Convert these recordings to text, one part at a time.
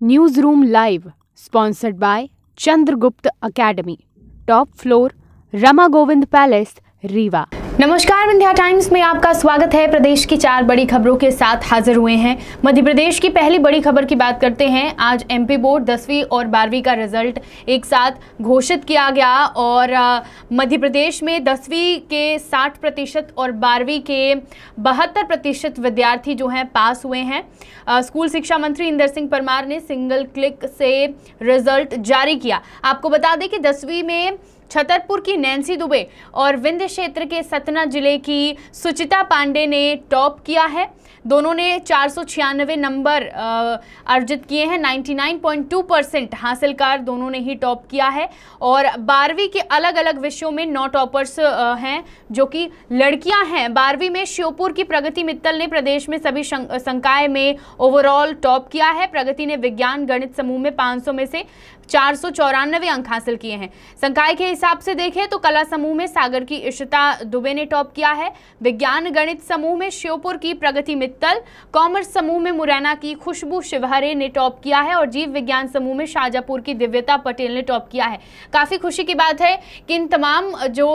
Newsroom Live, sponsored by Chandragupta Academy, top floor, Rama Govind Palace, Riva. नमस्कार Vindhya times में आपका स्वागत है प्रदेश की चार बड़ी खबरों के साथ हाजिर हुए हैं मध्य प्रदेश की पहली बड़ी खबर की बात करते हैं आज एमपी बोर्ड दसवीं और बारहवीं का रिजल्ट एक साथ घोषित किया गया और मध्य प्रदेश में दसवीं के 60 प्रतिशत और बारहवीं के बहत्तर प्रतिशत विद्यार्थी जो हैं पास हुए हैं स्कूल शिक्षा मंत्री इंदर सिंह परमार ने सिंगल क्लिक से रिजल्ट जारी किया आपको बता दें कि दसवीं में छतरपुर की नैन्सी दुबे और विंध्य क्षेत्र के सतना जिले की सुचिता पांडे ने टॉप किया है दोनों ने चार नंबर अर्जित किए हैं 99.2 परसेंट हासिल कर दोनों ने ही टॉप किया है और बारहवीं के अलग अलग विषयों में नौ टॉपर्स हैं जो कि लड़कियां हैं बारहवीं में श्योपुर की प्रगति मित्तल ने प्रदेश में सभी संकाय में ओवरऑल टॉप किया है प्रगति ने विज्ञान गणित समूह में 500 में से चार अंक हासिल किए हैं संकाय के हिसाब से देखें तो कला समूह में सागर की इशिता दुबे ने टॉप किया है विज्ञान गणित समूह में श्योपुर की प्रगति मित्तल कॉमर्स समूह में मुरैना की खुशबू शिवहरे ने टॉप किया है और जीव विज्ञान समूह में शाहजहापुर की दिव्यता पटेल ने टॉप किया है काफ़ी खुशी की बात है कि इन तमाम जो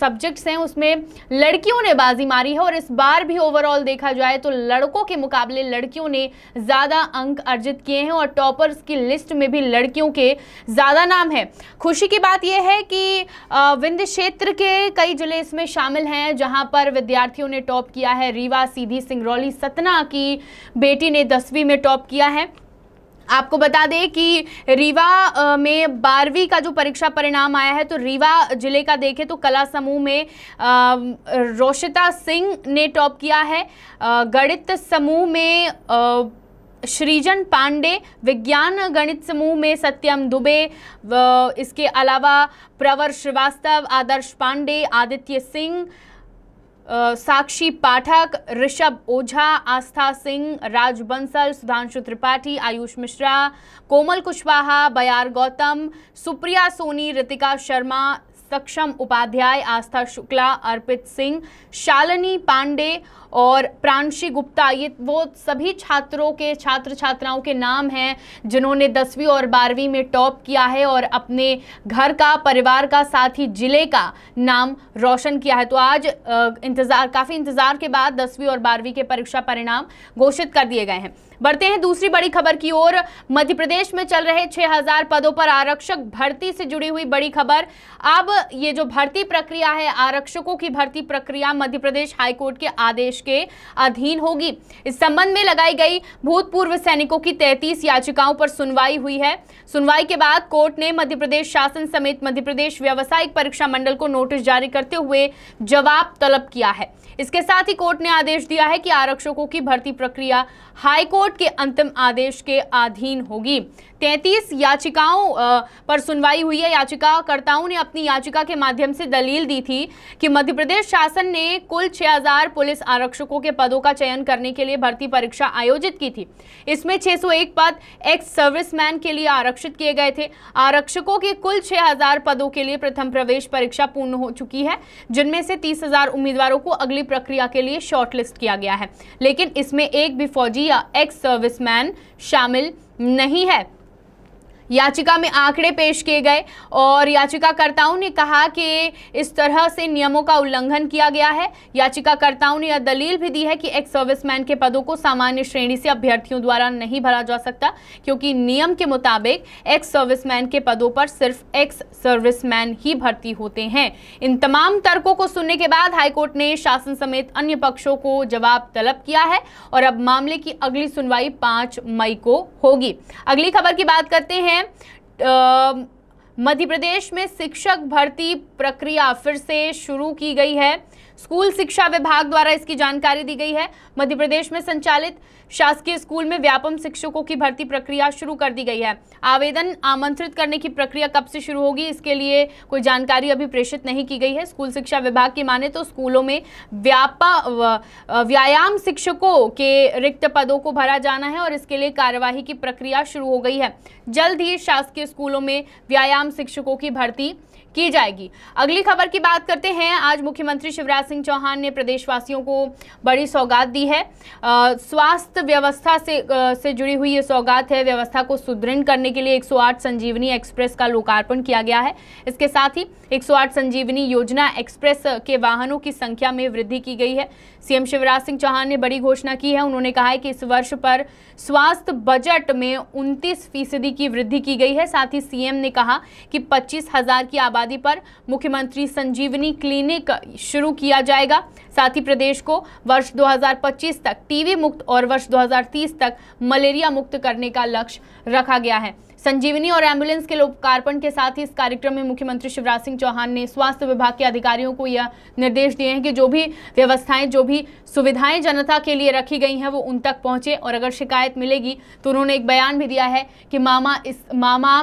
सब्जेक्ट्स हैं उसमें लड़कियों ने बाजी मारी है और इस बार भी ओवरऑल देखा जाए तो लड़कों के मुकाबले लड़कियों ने ज़्यादा अंक अर्जित किए हैं और टॉपर्स की लिस्ट में भी लड़कियों के ज़्यादा नाम है खुशी की बात यह है कि विंध्य क्षेत्र के कई जिले इसमें शामिल हैं जहां पर विद्यार्थियों ने टॉप किया है रीवा सीधी सिंगरौली सतना की बेटी ने दसवीं में टॉप किया है आपको बता दें कि रीवा में बारहवीं का जो परीक्षा परिणाम आया है तो रीवा जिले का देखें तो कला समूह में रोशिता सिंह ने टॉप किया है गणित समूह में श्रीजन पांडे विज्ञान गणित समूह में सत्यम दुबे इसके अलावा प्रवर श्रीवास्तव आदर्श पांडे आदित्य सिंह साक्षी पाठक ऋषभ ओझा आस्था सिंह राज बंसल सुधांशु त्रिपाठी आयुष मिश्रा कोमल कुशवाहा बयार गौतम सुप्रिया सोनी रितिका शर्मा सक्षम उपाध्याय आस्था शुक्ला अर्पित सिंह शालिनी पांडे और प्रांशी गुप्ता ये वो सभी छात्रों के छात्र छात्राओं के नाम हैं जिन्होंने दसवीं और बारहवीं में टॉप किया है और अपने घर का परिवार का साथ ही ज़िले का नाम रोशन किया है तो आज इंतज़ार काफ़ी इंतज़ार के बाद दसवीं और बारहवीं के परीक्षा परिणाम घोषित कर दिए गए हैं बढ़ते हैं दूसरी बड़ी खबर की ओर मध्य प्रदेश में चल रहे 6000 पदों पर आरक्षक भर्ती से जुड़ी हुई बड़ी खबर अब ये जो भर्ती प्रक्रिया है आरक्षकों की भर्ती प्रक्रिया मध्य प्रदेश हाईकोर्ट के आदेश के अधीन होगी इस संबंध में लगाई गई भूतपूर्व सैनिकों की तैतीस याचिकाओं पर सुनवाई हुई है सुनवाई के बाद कोर्ट ने मध्य प्रदेश शासन समेत मध्य प्रदेश व्यावसायिक परीक्षा मंडल को नोटिस जारी करते हुए जवाब तलब किया है इसके साथ ही कोर्ट ने आदेश दिया है कि आरक्षकों की भर्ती प्रक्रिया हाई कोर्ट के अंतिम आदेश के अधीन होगी 33 याचिकाओं पर सुनवाई हुई है याचिकाकर्ताओं ने अपनी याचिका के माध्यम से दलील दी थी कि मध्य प्रदेश शासन ने कुल 6000 पुलिस आरक्षक आरक्षकों के पदों का चयन करने के लिए भर्ती परीक्षा आयोजित की थी इसमें 601 पद एक्स सर्विसमैन के लिए आरक्षित किए गए थे आरक्षकों के कुल 6000 पदों के लिए प्रथम प्रवेश परीक्षा पूर्ण हो चुकी है जिनमें से तीस उम्मीदवारों को अगली प्रक्रिया के लिए शॉर्टलिस्ट किया गया है लेकिन इसमें एक भी फौजी या एक्स सर्विसमैन शामिल नहीं है याचिका में आंकड़े पेश किए गए और याचिकाकर्ताओं ने कहा कि इस तरह से नियमों का उल्लंघन किया गया है याचिकाकर्ताओं ने यह दलील भी दी है कि एक्स सर्विसमैन के पदों को सामान्य श्रेणी से अभ्यर्थियों द्वारा नहीं भरा जा सकता क्योंकि नियम के मुताबिक एक्स सर्विसमैन के पदों पर सिर्फ एक्स सर्विसमैन ही भर्ती होते हैं इन तमाम तर्कों को सुनने के बाद हाईकोर्ट ने शासन समेत अन्य पक्षों को जवाब तलब किया है और अब मामले की अगली सुनवाई पांच मई को होगी अगली खबर की बात करते हैं हैं मध्य प्रदेश में शिक्षक भर्ती प्रक्रिया फिर से शुरू की गई है स्कूल शिक्षा विभाग द्वारा इसकी जानकारी दी गई है मध्य प्रदेश में संचालित शासकीय स्कूल में व्यापम शिक्षकों की भर्ती प्रक्रिया शुरू कर दी गई है आवेदन आमंत्रित करने की प्रक्रिया कब से शुरू होगी इसके लिए कोई जानकारी अभी प्रेषित नहीं की गई है स्कूल शिक्षा विभाग की माने तो स्कूलों में व्यापा व्यायाम शिक्षकों के रिक्त पदों को भरा जाना है और इसके लिए कार्यवाही की प्रक्रिया शुरू हो गई है जल्द ही शासकीय स्कूलों में व्यायाम शिक्षकों की भर्ती की जाएगी अगली खबर की बात करते हैं आज मुख्यमंत्री शिवराज सिंह चौहान ने प्रदेशवासियों को बड़ी सौगात दी है स्वास्थ्य व्यवस्था से से जुड़ी हुई ये सौगात है व्यवस्था को सुदृढ़ करने के लिए 108 संजीवनी एक्सप्रेस का लोकार्पण किया गया है इसके साथ ही 108 संजीवनी योजना एक्सप्रेस के वाहनों की संख्या में वृद्धि की गई है सीएम शिवराज सिंह चौहान ने बड़ी घोषणा की है उन्होंने कहा है कि इस वर्ष पर स्वास्थ्य बजट में उनतीस फीसदी की वृद्धि की गई है साथ ही सीएम ने कहा कि पच्चीस की आबादी आबादी पर मुख्यमंत्री संजीवनी क्लिनिक शुरू किया जाएगा साथ ही प्रदेश को वर्ष 2025 तक टीवी मुक्त और वर्ष 2030 तक मलेरिया मुक्त करने का लक्ष्य रखा गया है संजीवनी और एम्बुलेंस के लोकार्पण के साथ ही इस कार्यक्रम में मुख्यमंत्री शिवराज सिंह चौहान ने स्वास्थ्य विभाग के अधिकारियों को यह निर्देश दिए हैं कि जो भी व्यवस्थाएं जो भी सुविधाएं जनता के लिए रखी गई हैं वो उन तक पहुंचे और अगर शिकायत मिलेगी तो उन्होंने एक बयान भी दिया है कि मामा इस मामा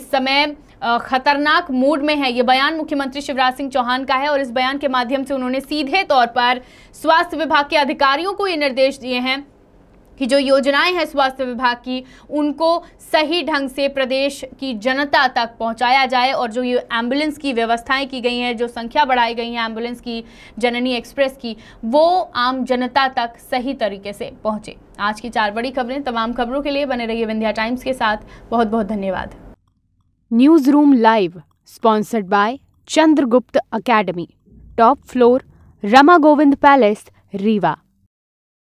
इस समय खतरनाक मूड में है ये बयान मुख्यमंत्री शिवराज सिंह चौहान का है और इस बयान के माध्यम से उन्होंने सीधे तौर पर स्वास्थ्य विभाग के अधिकारियों को ये निर्देश दिए हैं कि जो योजनाएं हैं स्वास्थ्य विभाग की उनको सही ढंग से प्रदेश की जनता तक पहुंचाया जाए और जो ये एम्बुलेंस की व्यवस्थाएं की गई हैं जो संख्या बढ़ाई गई हैं एम्बुलेंस की जननी एक्सप्रेस की वो आम जनता तक सही तरीके से पहुंचे आज की चार बड़ी खबरें तमाम खबरों के लिए बने रहिए विंध्या टाइम्स के साथ बहुत बहुत धन्यवाद Newsroom Live, sponsored by Chandragupta Academy, top floor, Rama Govind Palace, Riva.